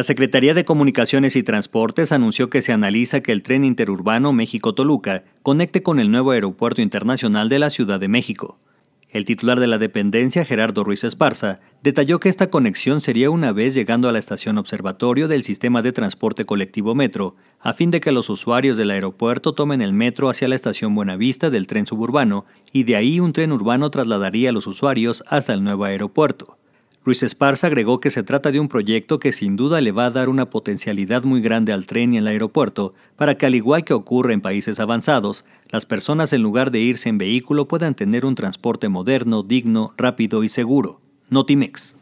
La Secretaría de Comunicaciones y Transportes anunció que se analiza que el tren interurbano México-Toluca conecte con el nuevo aeropuerto internacional de la Ciudad de México. El titular de la dependencia, Gerardo Ruiz Esparza, detalló que esta conexión sería una vez llegando a la estación observatorio del sistema de transporte colectivo Metro, a fin de que los usuarios del aeropuerto tomen el metro hacia la estación Buenavista del tren suburbano y de ahí un tren urbano trasladaría a los usuarios hasta el nuevo aeropuerto. Luis Esparza agregó que se trata de un proyecto que sin duda le va a dar una potencialidad muy grande al tren y al aeropuerto para que al igual que ocurre en países avanzados, las personas en lugar de irse en vehículo puedan tener un transporte moderno, digno, rápido y seguro. Notimex.